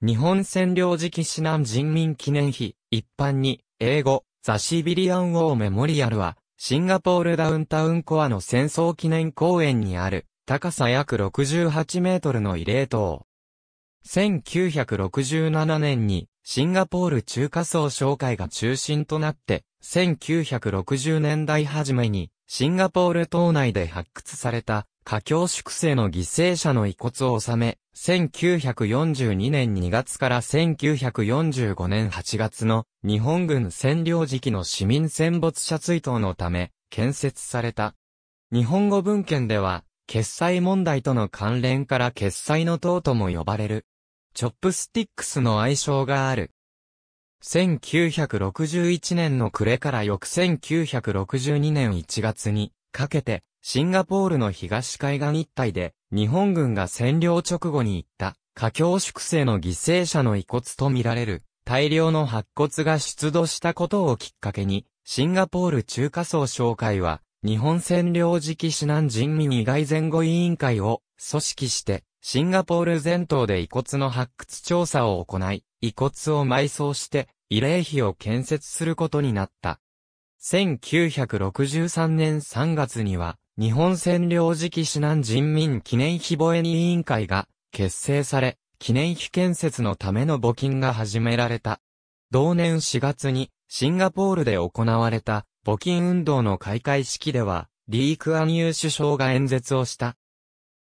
日本占領時期市南人民記念碑、一般に、英語、ザ・シビリアン・ウォー・メモリアルは、シンガポールダウンタウンコアの戦争記念公園にある、高さ約68メートルの慰霊塔。1967年に、シンガポール中華層商会が中心となって、1960年代初めに、シンガポール島内で発掘された、華僑粛清の犠牲者の遺骨を収め、1942年2月から1945年8月の日本軍占領時期の市民戦没者追悼のため建設された。日本語文献では、決済問題との関連から決済の塔とも呼ばれる。チョップスティックスの愛称がある。1961年の暮れから翌1962年1月にかけて、シンガポールの東海岸一帯で日本軍が占領直後に行った、華僑粛清の犠牲者の遺骨とみられる、大量の白骨が出土したことをきっかけに、シンガポール中華層商会は、日本占領時期指南人民以外前後委員会を組織して、シンガポール全島で遺骨の発掘調査を行い、遺骨を埋葬して、慰霊碑を建設することになった。1963年3月には、日本占領時期市南人民記念碑防衛委員会が結成され、記念碑建設のための募金が始められた。同年4月にシンガポールで行われた募金運動の開会式では、リー・クアンユー首相が演説をした。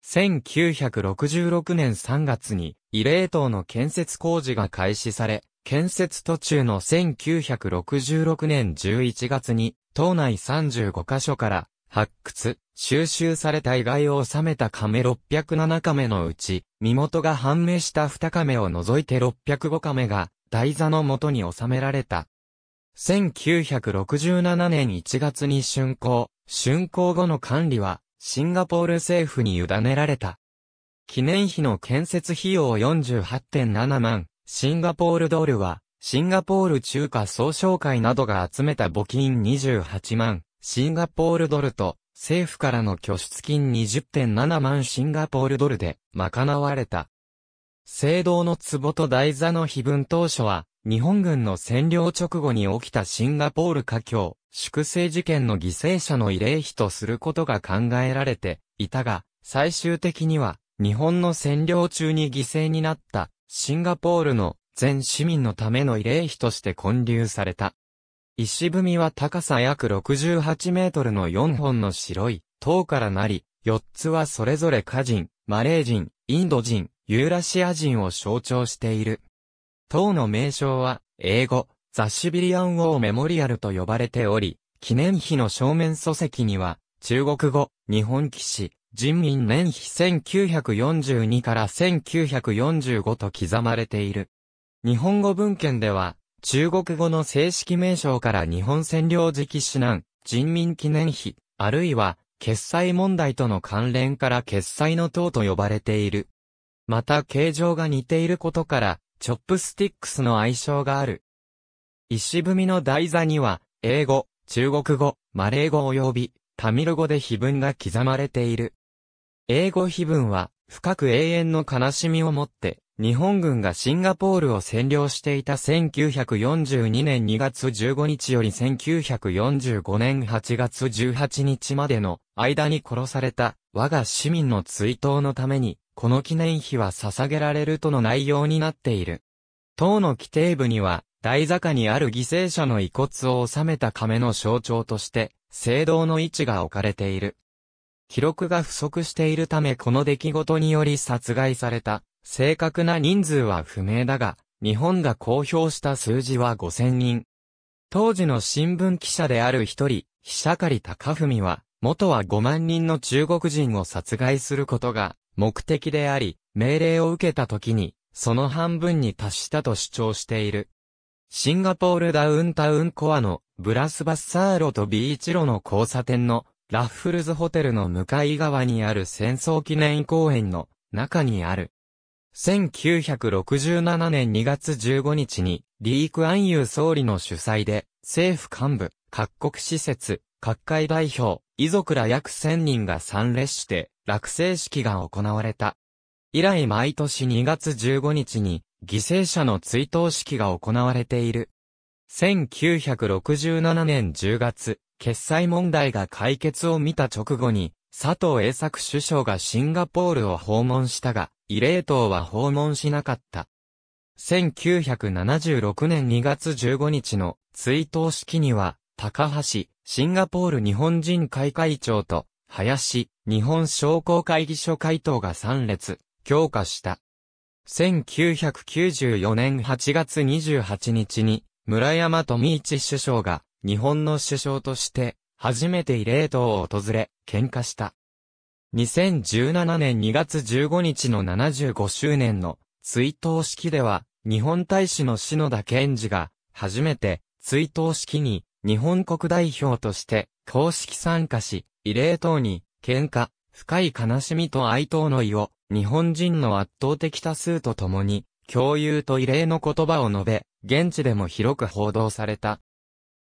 1966年3月に、慰霊塔の建設工事が開始され、建設途中の1966年11月に、島内35カ所から発掘、収集された遺骸を収めた亀607亀のうち、身元が判明した2亀を除いて605亀が台座の元に収められた。1967年1月に竣工、竣工後の管理はシンガポール政府に委ねられた。記念碑の建設費用48.7万、シンガポールドルは、シンガポール中華総商会などが集めた募金28万、シンガポールドルと、政府からの拠出金20.7万シンガポールドルで賄われた。聖堂の壺と台座の碑文当初は、日本軍の占領直後に起きたシンガポール華僑、粛清事件の犠牲者の慰霊碑とすることが考えられていたが、最終的には、日本の占領中に犠牲になった、シンガポールの全市民のための慰霊碑として建立された。石踏みは高さ約68メートルの4本の白い塔からなり、4つはそれぞれ華人、マレー人、インド人、ユーラシア人を象徴している。塔の名称は、英語、ザシビリアン王メモリアルと呼ばれており、記念碑の正面礎石には、中国語、日本騎士、人民年碑1942から1945と刻まれている。日本語文献では、中国語の正式名称から日本占領時期指南、人民記念碑、あるいは、決裁問題との関連から決済の塔と呼ばれている。また形状が似ていることから、チョップスティックスの愛称がある。石踏みの台座には、英語、中国語、マレー語及び、タミル語で碑文が刻まれている。英語碑文は、深く永遠の悲しみをもって、日本軍がシンガポールを占領していた1942年2月15日より1945年8月18日までの間に殺された我が市民の追悼のために、この記念碑は捧げられるとの内容になっている。党の規定部には、大坂にある犠牲者の遺骨を収めた亀の象徴として、聖堂の位置が置かれている。記録が不足しているためこの出来事により殺害された正確な人数は不明だが、日本が公表した数字は5000人。当時の新聞記者である一人、写狩隆文は、元は5万人の中国人を殺害することが目的であり、命令を受けた時に、その半分に達したと主張している。シンガポールダウンタウンコアのブラスバッサーロとビーチロの交差点のラッフルズホテルの向かい側にある戦争記念公園の中にある1967年2月15日に、リーク・アンユー総理の主催で、政府幹部、各国施設、各界代表、遺族ら約1000人が参列して、落成式が行われた。以来毎年2月15日に、犠牲者の追悼式が行われている。1967年10月、決済問題が解決を見た直後に、佐藤栄作首相がシンガポールを訪問したが、異例党は訪問しなかった。1976年2月15日の追悼式には、高橋、シンガポール日本人会会長と、林、日本商工会議所会頭が参列、強化した。1994年8月28日に、村山富一首相が、日本の首相として、初めて慰霊塔を訪れ、喧嘩した。2017年2月15日の75周年の追悼式では、日本大使の篠田健治が、初めて追悼式に日本国代表として公式参加し、慰霊塔に喧嘩、深い悲しみと哀悼の意を日本人の圧倒的多数と共に共有と異例の言葉を述べ、現地でも広く報道された。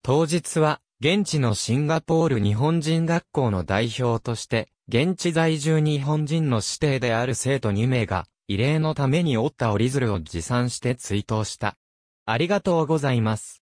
当日は現地のシンガポール日本人学校の代表として、現地在住日本人の指定である生徒2名が、異例のために折った折り鶴を持参して追悼した。ありがとうございます。